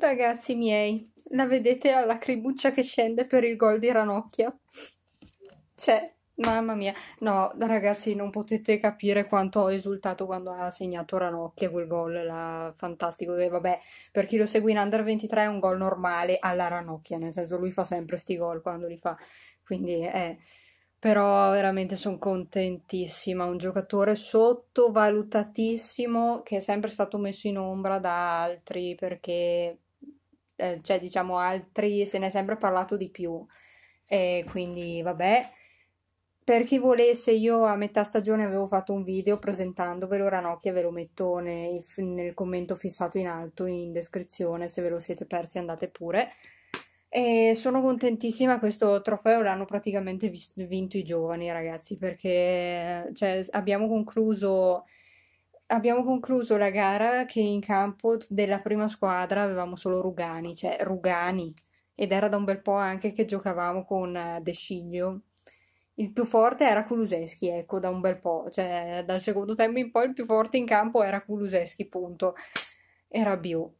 Ragazzi miei, la vedete la cribuccia che scende per il gol di Ranocchia? Cioè, mamma mia. No, ragazzi, non potete capire quanto ho esultato quando ha segnato Ranocchia quel gol là, fantastico. E vabbè, per chi lo segue in Under 23 è un gol normale alla Ranocchia, nel senso lui fa sempre sti gol quando li fa. Quindi è... Eh, però veramente sono contentissima, un giocatore sottovalutatissimo che è sempre stato messo in ombra da altri perché eh, cioè diciamo altri, se ne è sempre parlato di più. E quindi vabbè, per chi volesse, io a metà stagione avevo fatto un video presentandovelo Ranocchia, ve lo metto nel, nel, commento fissato in alto in descrizione, se ve lo siete persi andate pure. E sono contentissima, questo trofeo l'hanno praticamente vinto i giovani ragazzi, perché cioè, abbiamo concluso abbiamo concluso la gara che in campo della prima squadra avevamo solo Rugani, cioè Rugani, ed era da un bel po' anche che giocavamo con eh, De Sciglio. Il più forte era Kuluseschi, ecco, da un bel po', cioè dal secondo tempo in poi il più forte in campo era Kuluseschi, punto. Era Biu. Uh,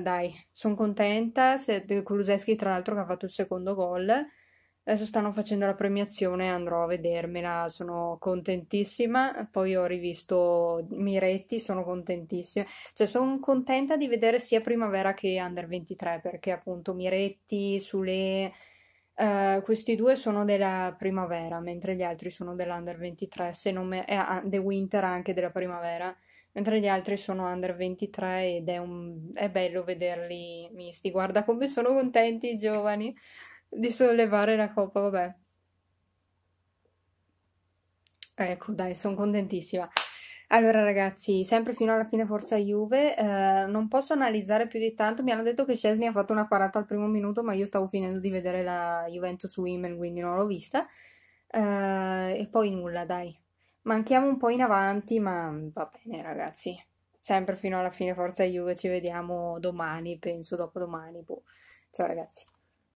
dai, sono contenta. Se, Kuluseschi, tra l'altro, che ha fatto il secondo gol Adesso stanno facendo la premiazione, andrò a vedermela, sono contentissima. Poi ho rivisto Miretti, sono contentissima. Cioè, sono contenta di vedere sia Primavera che Under 23, perché appunto Miretti, Sule, eh, questi due sono della Primavera, mentre gli altri sono dell'Under 23, se non me... è eh, The Winter anche della Primavera. Mentre gli altri sono under 23 ed è, un... è bello vederli misti. Guarda come sono contenti i giovani di sollevare la coppa, vabbè. Ecco, dai, sono contentissima. Allora ragazzi, sempre fino alla fine forza Juve, eh, non posso analizzare più di tanto, mi hanno detto che Cesny ha fatto una parata al primo minuto, ma io stavo finendo di vedere la Juventus Women, quindi non l'ho vista. Eh, e poi nulla, dai. Manchiamo un po' in avanti, ma va bene ragazzi. Sempre fino alla fine forza Juve, ci vediamo domani, penso dopodomani. Boh. Ciao ragazzi.